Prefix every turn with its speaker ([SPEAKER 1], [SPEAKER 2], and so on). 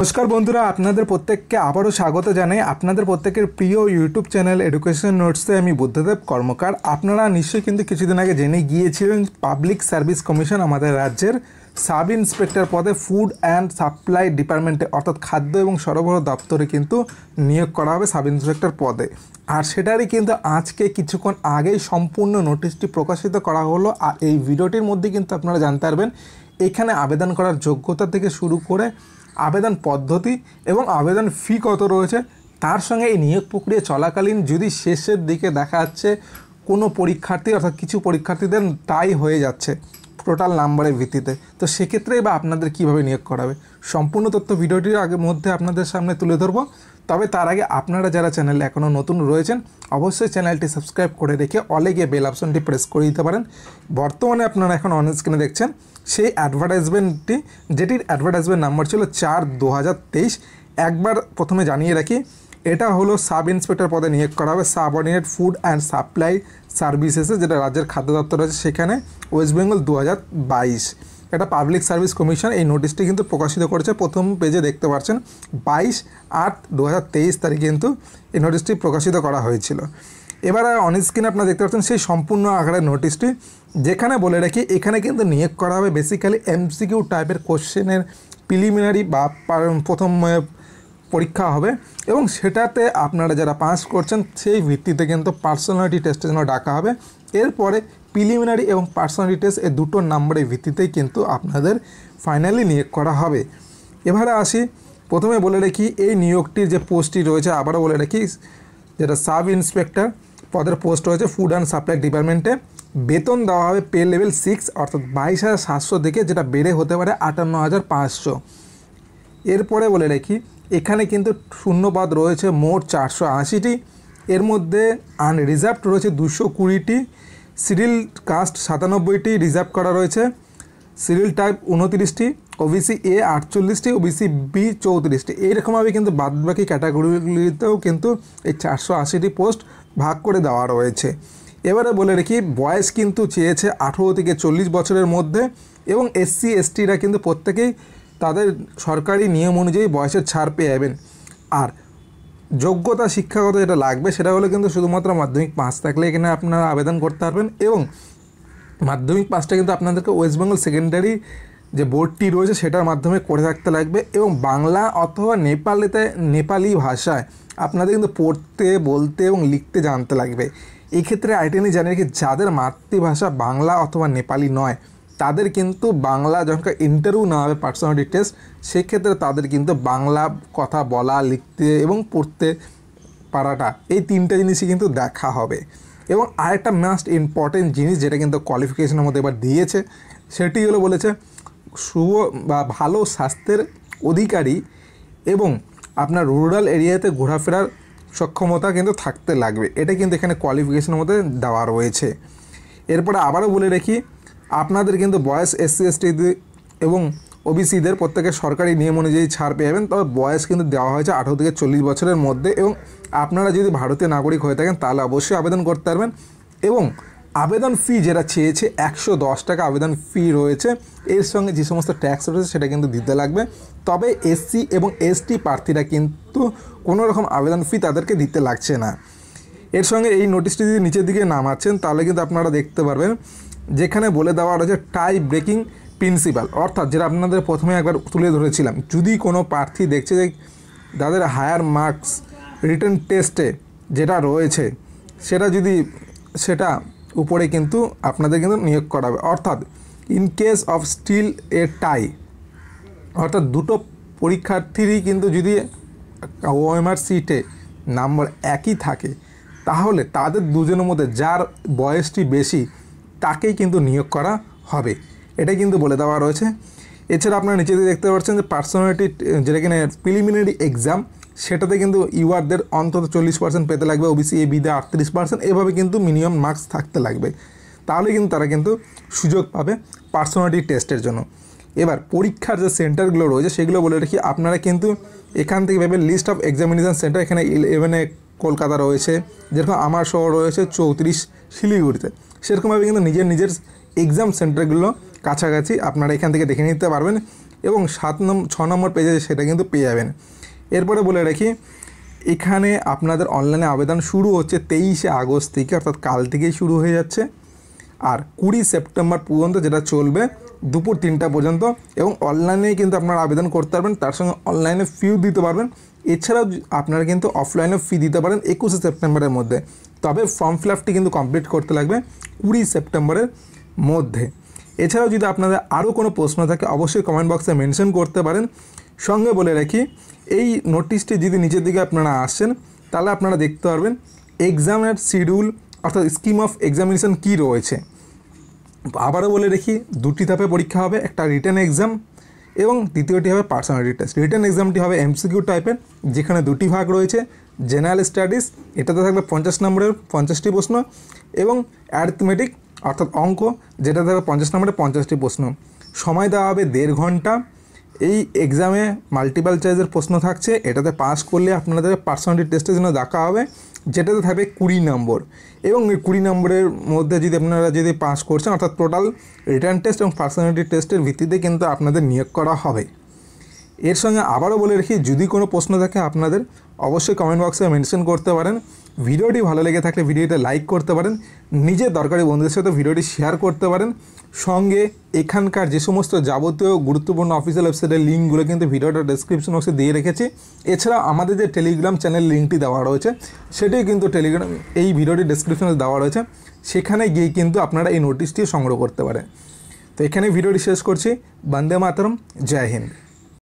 [SPEAKER 1] নমস্কার বন্ধুরা আপনাদের প্রত্যেককে আবারও স্বাগত জানাই আপনাদের প্রত্যেকের প্রিয় ইউটিউব চ্যানেল এডুকেশন নোটসে আমি বুদ্ধদেব কর্মকার আপনারা নিশ্চয়ই কিন্তু কিছুদিন আগে জেনে গিয়েছিলেন পাবলিক সার্ভিস কমিশন আমাদের রাজ্যের সাব ইন্সপেক্টর পদে ফুড অ্যান্ড সাপ্লাই ডিপার্টমেন্টে অর্থাৎ খাদ্য এবং সরবরাহ দপ্তরে কিন্তু নিয়োগ করা হবে সাব ইন্সপেক্টর পদে আর সেটারই কিন্তু আজকে কিছুক্ষণ আগেই সম্পূর্ণ নোটিশটি প্রকাশিত করা হলো আর এই ভিডিওটির মধ্যে কিন্তু আপনারা জানতে পারবেন এখানে আবেদন করার যোগ্যতা থেকে শুরু করে আবেদন পদ্ধতি এবং আবেদন ফি কত রয়েছে তার সঙ্গে এই নিয়োগ প্রক্রিয়া চলাকালীন যদি শেষের দিকে দেখা যাচ্ছে কোনো পরীক্ষার্থী অর্থাৎ কিছু পরীক্ষার্থীদের টাই হয়ে যাচ্ছে টোটাল নাম্বারের ভিত্তিতে তো সেক্ষেত্রে বা আপনাদের কিভাবে নিয়োগ করাবে সম্পূর্ণ তথ্য ভিডিওটির আগের মধ্যে আপনাদের সামনে তুলে ধরবো তবে তার আগে আপনারা যারা চ্যানেলে এখনও নতুন রয়েছেন অবশ্যই চ্যানেলটি সাবস্ক্রাইব করে রেখে অলে গিয়ে বেল অপশনটি প্রেস করে দিতে পারেন বর্তমানে আপনারা এখন অন স্ক্রিনে দেখছেন সেই অ্যাডভার্টাইজমেন্টটি যেটির অ্যাডভার্টাইজমেন্ট নাম্বার ছিল চার দু একবার প্রথমে জানিয়ে রাখি এটা হলো সাব ইন্সপেক্টর পদে নিয়োগ করা হবে অর্ডিনেট ফুড অ্যান্ড সাপ্লাই সার্ভিসেসে যেটা রাজ্যের খাদ্য দপ্তর আছে সেখানে ওয়েস্ট বেঙ্গল দু এটা পাবলিক সার্ভিস কমিশন এই নোটিশটি কিন্তু প্রকাশিত করেছে প্রথম পেজে দেখতে পাচ্ছেন বাইশ আট দু তারিখে কিন্তু এই নোটিশটি প্রকাশিত করা হয়েছিল এবার অনস্ক্রিনে আপনারা দেখতে পাচ্ছেন সেই সম্পূর্ণ আকারের নোটিশটি যেখানে বলে রাখি এখানে কিন্তু নিয়োগ করা হবে বেসিক্যালি এমসিকিউ টাইপের কোশ্চেনের প্রিলিমিনারি বা প্রথম পরীক্ষা হবে এবং সেটাতে আপনারা যারা পাস করছেন সেই ভিত্তিতে কিন্তু পার্সোনালিটি টেস্টের জন্য ডাকা হবে এরপরে প্রিলিমিনারি এবং পার্সোনাল ডিটেলস এই দুটো নাম্বারের ভিত্তিতেই কিন্তু আপনাদের ফাইনালি নিয়োগ করা হবে এবারে আসি প্রথমে বলে রাখি এই নিয়োগটির যে পোস্টটি রয়েছে আবারও বলে রাখি যেটা সাব ইন্সপেক্টর পদের পোস্ট রয়েছে ফুড অ্যান্ড সাপ্লাই ডিপার্টমেন্টে বেতন দেওয়া হবে পে লেভেল সিক্স অর্থাৎ বাইশ হাজার সাতশো থেকে যেটা বেড়ে হতে পারে আটান্ন হাজার পাঁচশো এরপরে বলে রাখি এখানে কিন্তু শূন্যপাদ রয়েছে মোট চারশো আশিটি এর মধ্যে আনরিজার্ভড রয়েছে দুশো কুড়িটি সিরিল কাস্ট সাতানব্বইটি রিজার্ভ করা রয়েছে সিরিল টাইপ উনতিরিশটি ওবিসি এ আটচল্লিশটি ওবিসি বি চৌত্রিশটি এইরকমভাবে কিন্তু বাদবাকি ক্যাটাগরিগুলিতেও কিন্তু এই চারশো আশিটি পোস্ট ভাগ করে দেওয়া রয়েছে এবারে বলে রেখি বয়স কিন্তু চেয়েছে আঠেরো থেকে চল্লিশ বছরের মধ্যে এবং এসসি এসটিরা কিন্তু প্রত্যেকেই তাদের সরকারি নিয়ম অনুযায়ী বয়সের ছাড় পেয়ে যাবেন আর যোগ্যতা শিক্ষাগত যেটা লাগবে সেটা হলে কিন্তু শুধুমাত্র মাধ্যমিক পাস থাকলে এখানে আপনারা আবেদন করতে পারবেন এবং মাধ্যমিক পাসটা কিন্তু আপনাদেরকে ওয়েস্ট বেঙ্গল সেকেন্ডারি যে বোর্ডটি রয়েছে সেটার মাধ্যমে করে থাকতে লাগবে এবং বাংলা অথবা নেপালিতে নেপালি ভাষায় আপনাদের কিন্তু পড়তে বলতে এবং লিখতে জানতে লাগবে এক্ষেত্রে আইটেনি জানিয়ে কি যাদের মাতৃভাষা বাংলা অথবা নেপালি নয় তাদের কিন্তু বাংলা যখন ইন্টারভিউ নেওয়া হবে পার্সোনালিটি টেস্ট সেক্ষেত্রে তাদের কিন্তু বাংলা কথা বলা লিখতে এবং পড়তে পারাটা এই তিনটা জিনিসই কিন্তু দেখা হবে এবং আরেকটা মাস্ট ইম্পর্টেন্ট জিনিস যেটা কিন্তু কোয়ালিফিকেশনের মধ্যে এবার দিয়েছে সেটি হলো বলেছে শুভ বা ভালো স্বাস্থ্যের অধিকারী এবং আপনার রুরাল এরিয়াতে ঘোরাফেরার সক্ষমতা কিন্তু থাকতে লাগবে এটা কিন্তু এখানে কোয়ালিফিকেশনের মধ্যে দেওয়া রয়েছে এরপরে আবারও বলে রাখি আপনাদের কিন্তু বয়স এসসি এসটি এবং ওবিসিদের প্রত্যেকের সরকারি নিয়ম অনুযায়ী ছাড় পেয়ে যাবেন তবে বয়স কিন্তু দেওয়া হয়েছে আঠারো থেকে চল্লিশ বছরের মধ্যে এবং আপনারা যদি ভারতীয় নাগরিক হয়ে থাকেন তাহলে অবশ্যই আবেদন করতে পারবেন এবং আবেদন ফি যেটা চেয়েছে একশো দশ টাকা আবেদন ফি রয়েছে এর সঙ্গে যে সমস্ত ট্যাক্স রয়েছে সেটা কিন্তু দিতে লাগবে তবে এসসি এবং এসটি প্রার্থীরা কিন্তু কোনো রকম আবেদন ফি তাদেরকে দিতে লাগছে না এর সঙ্গে এই নোটিশটি যদি নিচের দিকে নামাচ্ছেন তাহলে কিন্তু আপনারা দেখতে পারবেন যেখানে বলে দেওয়া রয়েছে টাই ব্রেকিং প্রিন্সিপাল অর্থাৎ যেটা আপনাদের প্রথমে একবার তুলে ধরেছিলাম যদি কোনো প্রার্থী দেখছে যে তাদের হায়ার মার্কস রিটার্ন টেস্টে যেটা রয়েছে সেটা যদি সেটা উপরে কিন্তু আপনাদের কিন্তু নিয়োগ করা হবে অর্থাৎ in case of still a tie অর্থাৎ দুটো পরীক্ষার্থীরই কিন্তু যদি ওএমআর সিটে নাম্বার একই থাকে তাহলে তাদের দুজনের মধ্যে যার বয়সটি বেশি তাকেই কিন্তু নিয়োগ করা হবে এটাই কিন্তু বলে দেওয়া রয়েছে এছাড়া আপনারা নিচেতে দেখতে পাচ্ছেন যে পার্সোনালিটি যেটা কিনা প্রিলিমিনারি এক্সাম সেটাতে কিন্তু ইউআরদের অন্তত চল্লিশ পার্সেন্ট পেতে লাগবে ওবিসি এ বিদে আটত্রিশ পার্সেন্ট এভাবে কিন্তু মিনিমাম মার্কস থাকতে লাগবে তাহলে কিন্তু তারা কিন্তু সুযোগ পাবে পার্সোনালিটি টেস্টের জন্য এবার পরীক্ষার যে সেন্টারগুলো রয়েছে সেগুলো বলে রাখি আপনারা কিন্তু এখান থেকে ভেবে লিস্ট অফ এক্সামিনেশান সেন্টার এখানে ইলেভেনে কলকাতা রয়েছে যেরকম আমার শহর রয়েছে চৌত্রিশ শিলিগুড়িতে সেরকমভাবে কিন্তু নিজের নিজের এক্সাম সেন্টারগুলো কাছাকাছি আপনারা এখান থেকে দেখে নিতে পারবেন এবং সাত নম্বর ছ নম্বর পেজে সেটা কিন্তু পেয়ে যাবেন এরপরে বলে রাখি এখানে আপনাদের অনলাইনে আবেদন শুরু হচ্ছে তেইশে আগস্ট থেকে অর্থাৎ কাল থেকেই শুরু হয়ে যাচ্ছে আর কুড়ি সেপ্টেম্বর পর্যন্ত যেটা চলবে দুপুর তিনটা পর্যন্ত এবং অনলাইনে কিন্তু আপনারা আবেদন করতে পারবেন তার সঙ্গে অনলাইনে ফিউ দিতে পারবেন এছাড়াও আপনারা কিন্তু অফলাইনে ফি দিতে পারেন একুশে সেপ্টেম্বরের মধ্যে তবে ফর্ম ফিল আপটি কিন্তু কমপ্লিট করতে লাগবে কুড়ি সেপ্টেম্বরের মধ্যে এছাড়াও যদি আপনাদের আরও কোনো প্রশ্ন থাকে অবশ্যই কমেন্ট বক্সে মেনশন করতে পারেন সঙ্গে বলে রাখি এই নোটিশটি যদি নিচের দিকে আপনারা আসেন তাহলে আপনারা দেখতে পারবেন এক্সামের শিডিউল অর্থাৎ স্কিম অফ এক্সামিনেশন কী রয়েছে আবারও বলে রেখি দুটি ধাপে পরীক্ষা হবে একটা রিটার্ন এক্সাম এবং দ্বিতীয়টি হবে পার্সোনালিটি টেস্ট রিটার্ন এক্সামটি হবে এমসিকিউ টাইপের যেখানে দুটি ভাগ রয়েছে জেনারেল স্টাডিজ এটাতে থাকবে পঞ্চাশ নম্বরের পঞ্চাশটি প্রশ্ন এবং অ্যারিথমেটিক অর্থাৎ অঙ্ক যেটা থাকবে পঞ্চাশ নম্বরের পঞ্চাশটি প্রশ্ন সময় দেওয়া হবে দেড় ঘন্টা এই এক্সামে মাল্টিপাল চয়েসের প্রশ্ন থাকছে এটাতে পাস করলে আপনাদের পার্সোনালিটি টেস্টের জন্য দেখা হবে যেটাতে থাকবে কুড়ি নম্বর এবং এই কুড়ি নম্বরের মধ্যে যদি আপনারা যদি পাস করছেন অর্থাৎ টোটাল রিটার্ন টেস্ট এবং পার্সোনালিটি টেস্টের ভিত্তিতে কিন্তু আপনাদের নিয়োগ করা হবে এর সঙ্গে আবারও বলে রাখি যদি কোনো প্রশ্ন থাকে আপনাদের অবশ্যই কমেন্ট বক্সে মেনশন করতে পারেন ভিডিওটি ভালো লেগে থাকলে ভিডিওটা লাইক করতে পারেন নিজের দরকারি বন্ধুদের সাথে ভিডিওটি শেয়ার করতে পারেন সঙ্গে এখানকার যে সমস্ত যাবতীয় গুরুত্বপূর্ণ অফিসিয়াল ওয়েবসাইটের লিঙ্কগুলো কিন্তু ভিডিওটা ডেসক্রিপশন বক্সে দিয়ে রেখেছি এছাড়া আমাদের যে টেলিগ্রাম চ্যানেল লিঙ্কটি দেওয়া রয়েছে সেটিও কিন্তু টেলিগ্রাম এই ভিডিওটি ডিসক্রিপশনে দেওয়া রয়েছে সেখানে গিয়ে কিন্তু আপনারা এই নোটিশটি সংগ্রহ করতে পারেন তো এখানে ভিডিওটি শেষ করছি বন্দে মাতরম জয় হিন্দ